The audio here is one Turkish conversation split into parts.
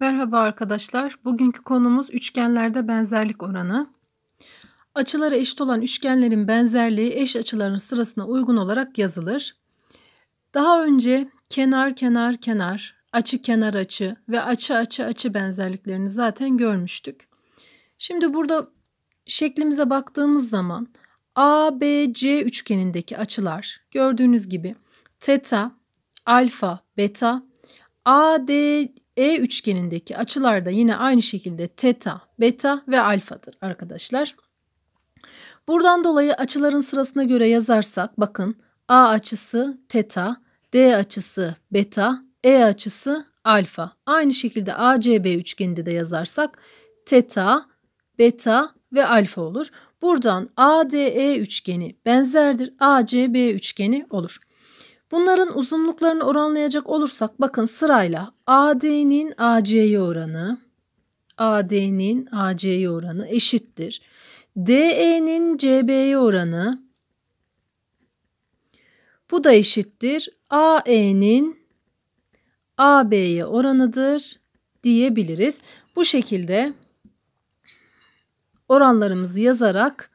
Merhaba arkadaşlar. Bugünkü konumuz üçgenlerde benzerlik oranı. Açıları eşit olan üçgenlerin benzerliği eş açıların sırasına uygun olarak yazılır. Daha önce kenar kenar kenar, açı kenar açı ve açı açı açı benzerliklerini zaten görmüştük. Şimdi burada şeklimize baktığımız zaman ABC üçgenindeki açılar gördüğünüz gibi teta, alfa, beta, AD e üçgenindeki açılar da yine aynı şekilde teta, beta ve alfadır arkadaşlar. Buradan dolayı açıların sırasına göre yazarsak bakın A açısı teta, D açısı beta, E açısı alfa. Aynı şekilde ACB üçgeninde de yazarsak teta, beta ve alfa olur. Buradan ADE üçgeni benzerdir. ACB üçgeni olur. Bunların uzunluklarını oranlayacak olursak bakın sırayla AD'nin AC'ye oranı AD'nin AC'ye oranı eşittir. DE'nin CB'ye oranı bu da eşittir. AE'nin AB'ye oranıdır diyebiliriz. Bu şekilde oranlarımızı yazarak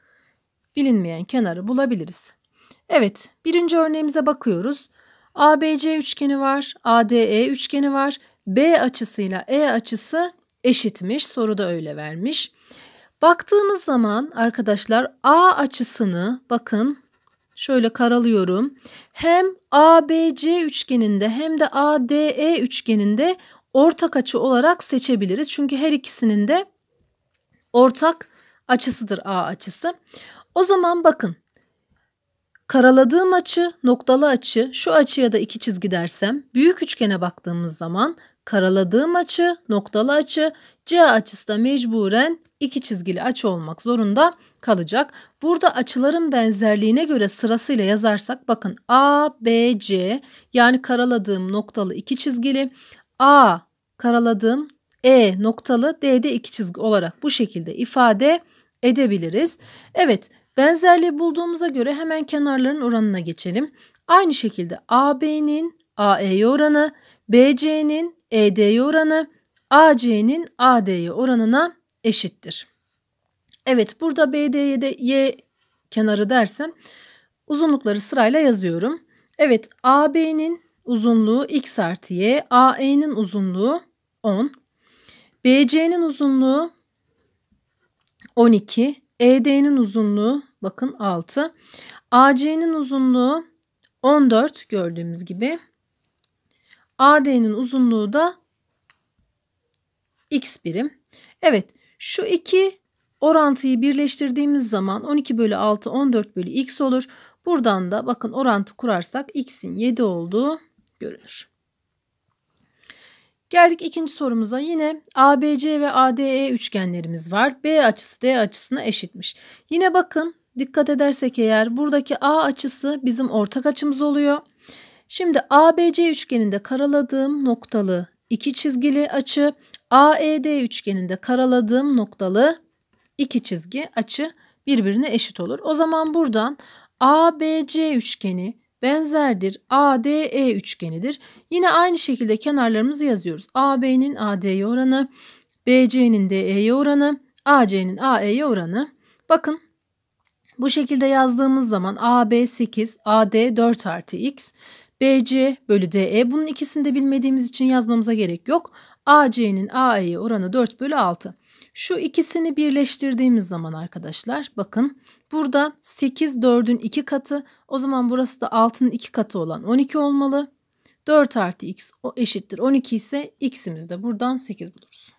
bilinmeyen kenarı bulabiliriz. Evet, birinci örneğimize bakıyoruz. ABC üçgeni var, ADE üçgeni var. B açısıyla E açısı eşitmiş. Soruda öyle vermiş. Baktığımız zaman arkadaşlar A açısını bakın şöyle karalıyorum. Hem ABC üçgeninde hem de ADE üçgeninde ortak açı olarak seçebiliriz. Çünkü her ikisinin de ortak açısıdır A açısı. O zaman bakın Karaladığım açı, noktalı açı, şu açıya da iki çizgi dersem, büyük üçgene baktığımız zaman karaladığım açı, noktalı açı, C açısı da mecburen iki çizgili açı olmak zorunda kalacak. Burada açıların benzerliğine göre sırasıyla yazarsak bakın A, B, C yani karaladığım noktalı iki çizgili, A karaladığım E noktalı D'de iki çizgi olarak bu şekilde ifade edebiliriz. Evet Benzerliği bulduğumuza göre hemen kenarların oranına geçelim. Aynı şekilde AB'nin AE'ye oranı, BC'nin ED'ye oranı, AC'nin AD'ye oranına eşittir. Evet burada BD'ye de Y kenarı dersem uzunlukları sırayla yazıyorum. Evet AB'nin uzunluğu x artı y, AE'nin uzunluğu 10, BC'nin uzunluğu 12, ED'nin uzunluğu bakın 6. AC'nin uzunluğu 14 gördüğümüz gibi. AD'nin uzunluğu da x birim. Evet şu iki orantıyı birleştirdiğimiz zaman 12 bölü 6 14 bölü x olur. Buradan da bakın orantı kurarsak x'in 7 olduğu görünür. Geldik ikinci sorumuza. Yine ABC ve ADE üçgenlerimiz var. B açısı D açısına eşitmiş. Yine bakın dikkat edersek eğer buradaki A açısı bizim ortak açımız oluyor. Şimdi ABC üçgeninde karaladığım noktalı iki çizgili açı, AED üçgeninde karaladığım noktalı iki çizgi açı birbirine eşit olur. O zaman buradan ABC üçgeni benzerdir. ADE üçgenidir. Yine aynı şekilde kenarlarımızı yazıyoruz. AB'nin AD'ye oranı, BC'nin DE'ye oranı, AC'nin AE'ye oranı. Bakın bu şekilde yazdığımız zaman AB 8, AD 4 artı x, BC bölü DE bunun ikisini de bilmediğimiz için yazmamıza gerek yok. AC'nin AE'ye oranı 4 bölü 6. Şu ikisini birleştirdiğimiz zaman arkadaşlar bakın Burada 8 4'ün 2 katı o zaman burası da 6'nın 2 katı olan 12 olmalı. 4 artı x o eşittir 12 ise x'imizi de buradan 8 buluruz.